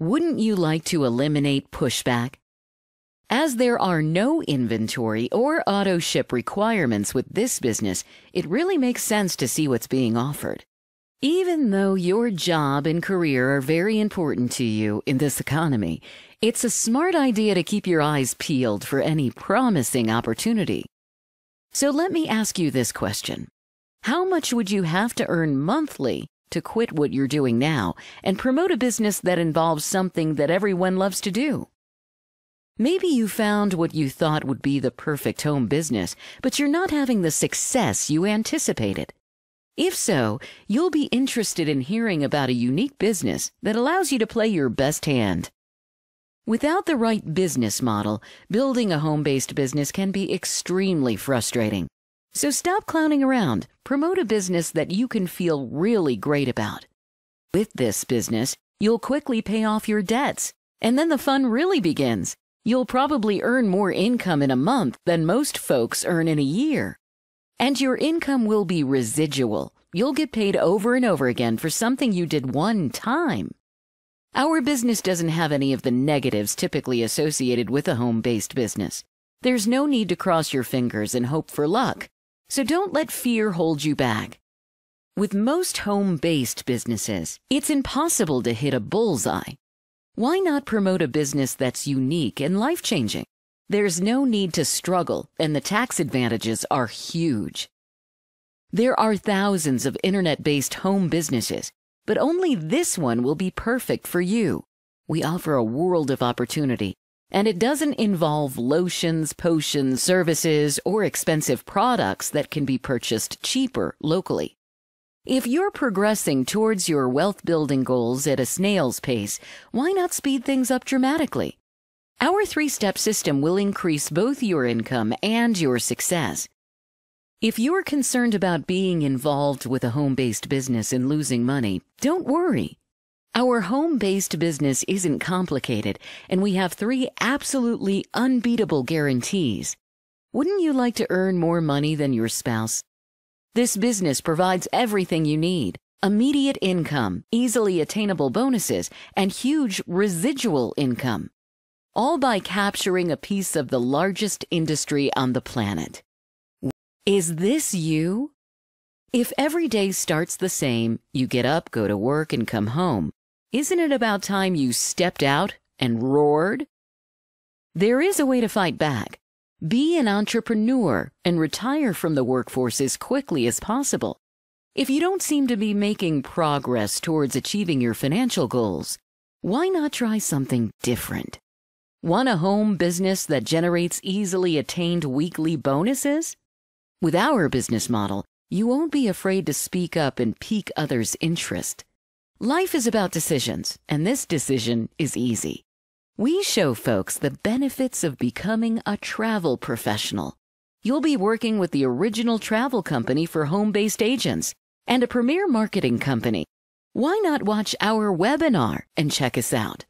Wouldn't you like to eliminate pushback? As there are no inventory or auto ship requirements with this business, it really makes sense to see what's being offered. Even though your job and career are very important to you in this economy, it's a smart idea to keep your eyes peeled for any promising opportunity. So let me ask you this question. How much would you have to earn monthly to quit what you're doing now and promote a business that involves something that everyone loves to do. Maybe you found what you thought would be the perfect home business, but you're not having the success you anticipated. If so, you'll be interested in hearing about a unique business that allows you to play your best hand. Without the right business model, building a home-based business can be extremely frustrating. So stop clowning around. Promote a business that you can feel really great about. With this business, you'll quickly pay off your debts, and then the fun really begins. You'll probably earn more income in a month than most folks earn in a year. And your income will be residual. You'll get paid over and over again for something you did one time. Our business doesn't have any of the negatives typically associated with a home-based business. There's no need to cross your fingers and hope for luck. So don't let fear hold you back. With most home-based businesses, it's impossible to hit a bullseye. Why not promote a business that's unique and life-changing? There's no need to struggle, and the tax advantages are huge. There are thousands of internet-based home businesses, but only this one will be perfect for you. We offer a world of opportunity and it doesn't involve lotions, potions, services, or expensive products that can be purchased cheaper locally. If you're progressing towards your wealth building goals at a snail's pace, why not speed things up dramatically? Our three step system will increase both your income and your success. If you're concerned about being involved with a home based business and losing money, don't worry. Our home based business isn't complicated, and we have three absolutely unbeatable guarantees. Wouldn't you like to earn more money than your spouse? This business provides everything you need immediate income, easily attainable bonuses, and huge residual income. All by capturing a piece of the largest industry on the planet. Is this you? If every day starts the same, you get up, go to work, and come home, isn't it about time you stepped out and roared? There is a way to fight back. Be an entrepreneur and retire from the workforce as quickly as possible. If you don't seem to be making progress towards achieving your financial goals, why not try something different? Want a home business that generates easily attained weekly bonuses? With our business model, you won't be afraid to speak up and pique others' interest. Life is about decisions, and this decision is easy. We show folks the benefits of becoming a travel professional. You'll be working with the original travel company for home based agents and a premier marketing company. Why not watch our webinar and check us out?